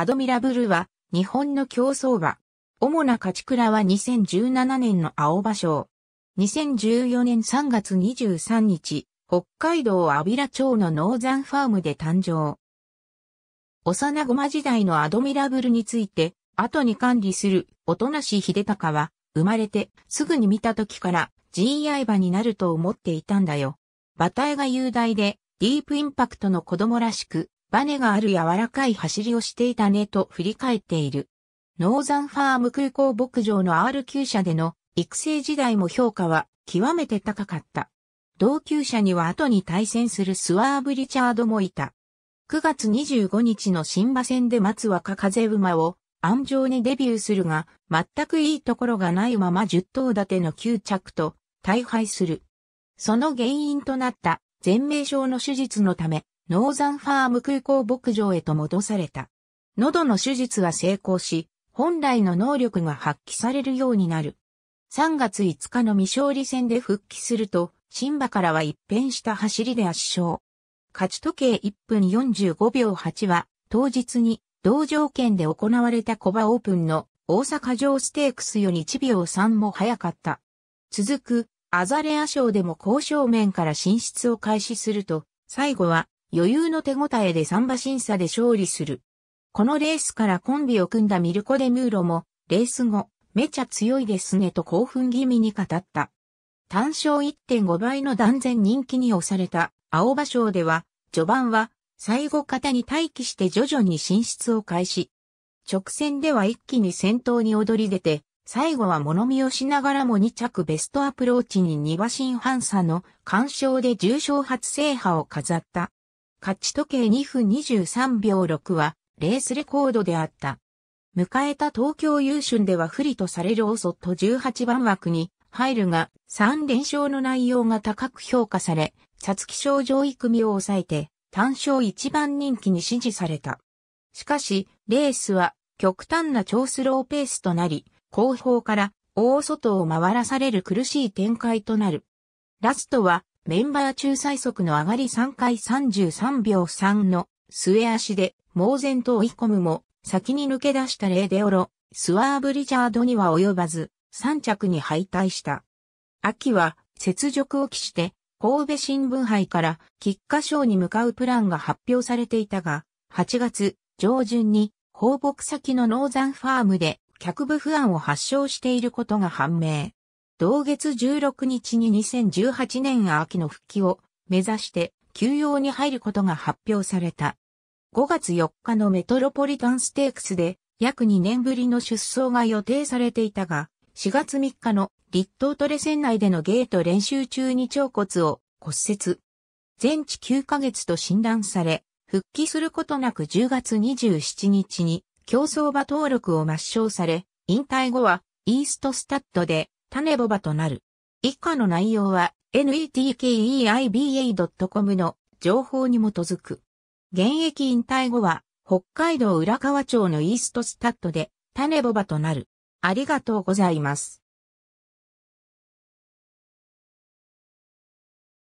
アドミラブルは、日本の競走馬。主な勝ち倉は2017年の青葉賞。2014年3月23日、北海道安平町のノーザンファームで誕生。幼駒時代のアドミラブルについて、後に管理する、なし秀隆は、生まれてすぐに見た時から GI 馬になると思っていたんだよ。馬体が雄大で、ディープインパクトの子供らしく、バネがある柔らかい走りをしていたねと振り返っている。ノーザンファーム空港牧場の r 級車での育成時代も評価は極めて高かった。同級者には後に対戦するスワーブ・リチャードもいた。9月25日の新馬戦で松若風馬を安城にデビューするが、全くいいところがないまま10頭立ての9着と大敗する。その原因となった全名症の手術のため、ノーザンファーム空港牧場へと戻された。喉の手術は成功し、本来の能力が発揮されるようになる。3月5日の未勝利戦で復帰すると、新馬からは一変した走りで圧勝。勝ち時計1分45秒8は、当日に同条件で行われたコバオープンの大阪城ステークスより1秒3も早かった。続く、アザレア賞でも交渉面から進出を開始すると、最後は余裕の手応えで三馬審査で勝利する。このレースからコンビを組んだミルコ・デ・ムーロも、レース後、めちゃ強いですねと興奮気味に語った。単勝1.5倍の断然人気に押された青葉賞では、序盤は最後方に待機して徐々に進出を開始。直線では一気に先頭に躍り出て、最後は物見をしながらも2着ベストアプローチに2馬身半差の干渉で重賞初制覇を飾った。勝ち時計2分23秒6はレースレコードであった。迎えた東京優春では不利とされるオソット18番枠に入るが3連勝の内容が高く評価され、皐月賞上位組を抑えて単勝一番人気に支持された。しかし、レースは極端な超スローペースとなり、後方から大外を回らされる苦しい展開となる。ラストはメンバー中最速の上がり3回33秒3の末足で猛然と追い込むも、先に抜け出したレーデオロ、スワーブリチャードには及ばず、3着に敗退した。秋は、雪辱を期して、神戸新聞杯から菊花賞に向かうプランが発表されていたが、8月上旬に放牧先のノーザンファームで客部不安を発症していることが判明。同月16日に2018年秋の復帰を目指して休養に入ることが発表された。5月4日のメトロポリタンステークスで約2年ぶりの出走が予定されていたが、4月3日の立東トレ線内でのゲート練習中に腸骨を骨折。全治9ヶ月と診断され、復帰することなく10月27日に競争馬登録を抹消され、引退後はイーストスタッドで種ボバとなる。以下の内容は netkeiba.com の情報に基づく。現役引退後は北海道浦河町のイーストスタッドで種ボバとなる。ありがとうございます。